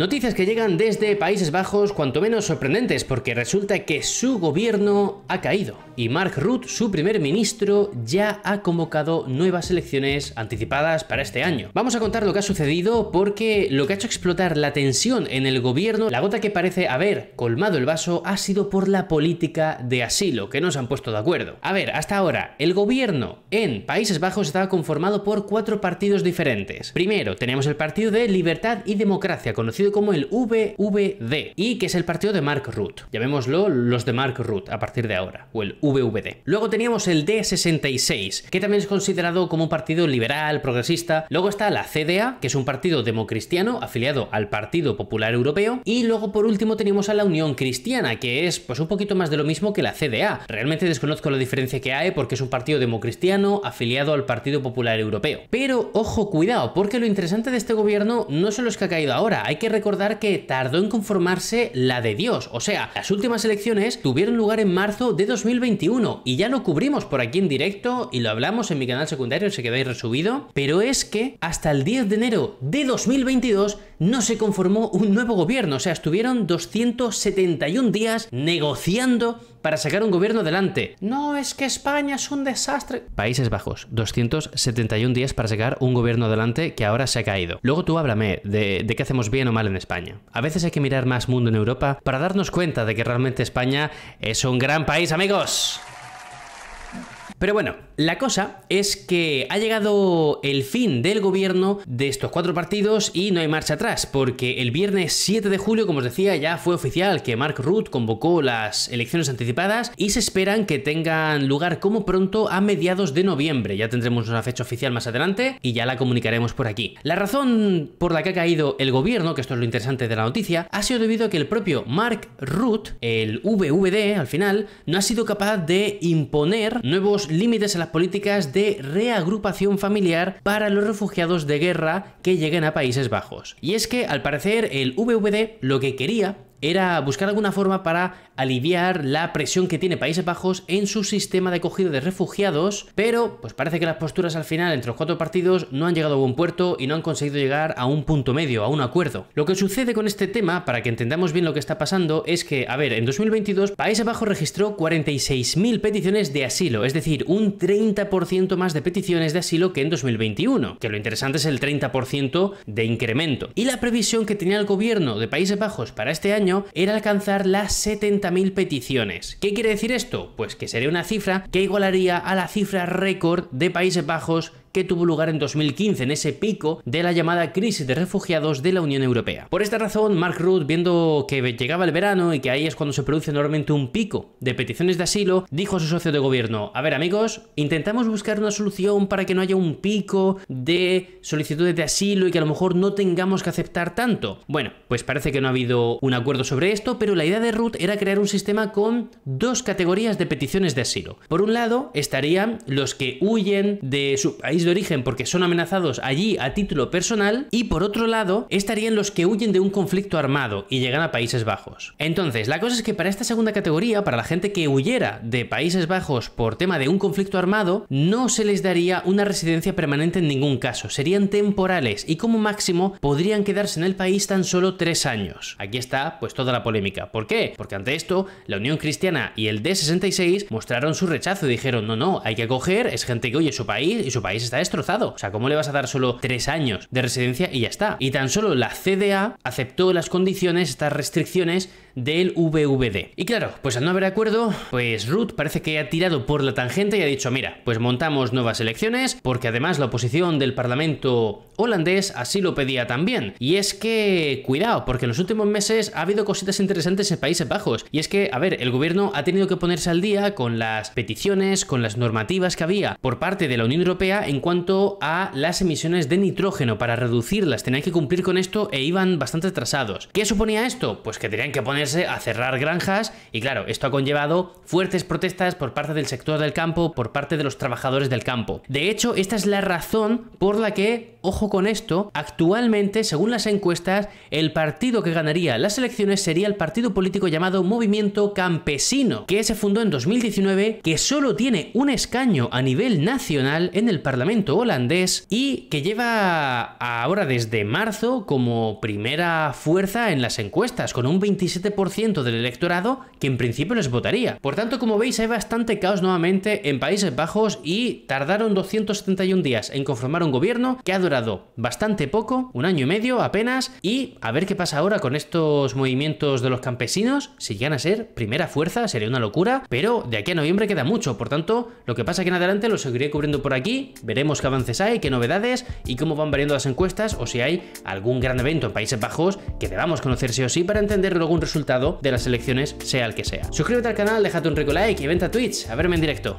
Noticias que llegan desde Países Bajos, cuanto menos sorprendentes, porque resulta que su gobierno ha caído y Mark Rutte, su primer ministro, ya ha convocado nuevas elecciones anticipadas para este año. Vamos a contar lo que ha sucedido porque lo que ha hecho explotar la tensión en el gobierno, la gota que parece haber colmado el vaso, ha sido por la política de asilo, que no se han puesto de acuerdo. A ver, hasta ahora, el gobierno en Países Bajos estaba conformado por cuatro partidos diferentes. Primero, tenemos el Partido de Libertad y Democracia, conocido como el VVD y que es el partido de Mark Ruth. Llamémoslo los de Mark Ruth a partir de ahora, o el VVD. Luego teníamos el D66, que también es considerado como un partido liberal, progresista. Luego está la CDA, que es un partido democristiano afiliado al Partido Popular Europeo. Y luego por último tenemos a la Unión Cristiana, que es pues un poquito más de lo mismo que la CDA. Realmente desconozco la diferencia que hay porque es un partido democristiano afiliado al Partido Popular Europeo. Pero ojo, cuidado, porque lo interesante de este gobierno no son los que ha caído ahora, hay que recordar que tardó en conformarse la de Dios, o sea, las últimas elecciones tuvieron lugar en marzo de 2021 y ya lo cubrimos por aquí en directo y lo hablamos en mi canal secundario, se quedáis resubido, pero es que hasta el 10 de enero de 2022 no se conformó un nuevo gobierno, o sea, estuvieron 271 días negociando para sacar un gobierno adelante. No, es que España es un desastre. Países Bajos, 271 días para sacar un gobierno adelante que ahora se ha caído. Luego tú háblame de, qué hacemos bien o mal en España. A veces hay que mirar más mundo en Europa para darnos cuenta de que realmente España es un gran país, amigos. Pero bueno, la cosa es que ha llegado el fin del gobierno de estos cuatro partidos y no hay marcha atrás, porque el viernes 7 de julio, como os decía, ya fue oficial que Mark Ruth convocó las elecciones anticipadas y se esperan que tengan lugar como pronto a mediados de noviembre. Ya tendremos una fecha oficial más adelante y ya la comunicaremos por aquí. La razón por la que ha caído el gobierno, que esto es lo interesante de la noticia, ha sido debido a que el propio Mark Ruth, el VVD al final, no ha sido capaz de imponer nuevos límites a las políticas de reagrupación familiar para los refugiados de guerra que lleguen a Países Bajos. Y es que, al parecer, el VVD lo que quería era buscar alguna forma para aliviar la presión que tiene Países Bajos en su sistema de acogida de refugiados, pero pues parece que las posturas al final entre los cuatro partidos no han llegado a buen puerto y no han conseguido llegar a un punto medio, a un acuerdo. Lo que sucede con este tema, para que entendamos bien lo que está pasando, es que, a ver, en 2022 Países Bajos registró 46.000 peticiones de asilo, es decir, un 30% más de peticiones de asilo que en 2021, que lo interesante es el 30% de incremento. Y la previsión que tenía el gobierno de Países Bajos para este año era alcanzar las 70.000 peticiones. ¿Qué quiere decir esto? Pues que sería una cifra que igualaría a la cifra récord de Países Bajos que tuvo lugar en 2015, en ese pico de la llamada crisis de refugiados de la Unión Europea. Por esta razón, Mark Ruth, viendo que llegaba el verano y que ahí es cuando se produce normalmente un pico de peticiones de asilo, dijo a su socio de gobierno, a ver amigos, intentamos buscar una solución para que no haya un pico de solicitudes de asilo y que a lo mejor no tengamos que aceptar tanto. Bueno, pues parece que no ha habido un acuerdo sobre esto, pero la idea de Ruth era crear un sistema con dos categorías de peticiones de asilo. Por un lado, estarían los que huyen de su país de origen porque son amenazados allí a título personal y por otro lado estarían los que huyen de un conflicto armado y llegan a Países Bajos. Entonces, la cosa es que para esta segunda categoría, para la gente que huyera de Países Bajos por tema de un conflicto armado, no se les daría una residencia permanente en ningún caso, serían temporales y como máximo podrían quedarse en el país tan solo tres años. Aquí está pues toda la polémica. ¿Por qué? Porque ante esto, la Unión Cristiana y el D66 mostraron su rechazo y dijeron, no, no, hay que acoger, es gente que huye su país y su país es está destrozado. O sea, ¿cómo le vas a dar solo tres años de residencia y ya está? Y tan solo la CDA aceptó las condiciones, estas restricciones del VVD. Y claro, pues al no haber acuerdo, pues Ruth parece que ha tirado por la tangente y ha dicho, mira, pues montamos nuevas elecciones, porque además la oposición del Parlamento holandés así lo pedía también. Y es que, cuidado, porque en los últimos meses ha habido cositas interesantes en Países Bajos. Y es que, a ver, el gobierno ha tenido que ponerse al día con las peticiones, con las normativas que había por parte de la Unión Europea en cuanto a las emisiones de nitrógeno para reducirlas. Tenían que cumplir con esto e iban bastante atrasados. ¿Qué suponía esto? Pues que tenían que ponerse a cerrar granjas y claro, esto ha conllevado fuertes protestas por parte del sector del campo, por parte de los trabajadores del campo. De hecho, esta es la razón por la que, ojo con esto, actualmente, según las encuestas, el partido que ganaría las elecciones sería el partido político llamado Movimiento Campesino, que se fundó en 2019, que solo tiene un escaño a nivel nacional en el Parlamento holandés y que lleva ahora desde marzo como primera fuerza en las encuestas, con un 27% ciento del electorado que en principio les votaría. Por tanto, como veis, hay bastante caos nuevamente en Países Bajos y tardaron 271 días en conformar un gobierno que ha durado bastante poco, un año y medio apenas, y a ver qué pasa ahora con estos movimientos de los campesinos, si llegan a ser primera fuerza, sería una locura, pero de aquí a noviembre queda mucho, por tanto, lo que pasa que en adelante lo seguiré cubriendo por aquí, veremos qué avances hay, qué novedades y cómo van variando las encuestas o si hay algún gran evento en Países Bajos que debamos conocer sí o sí para entender luego un resultado de las elecciones sea el que sea. Suscríbete al canal, déjate un rico like y vente a Twitch a verme en directo.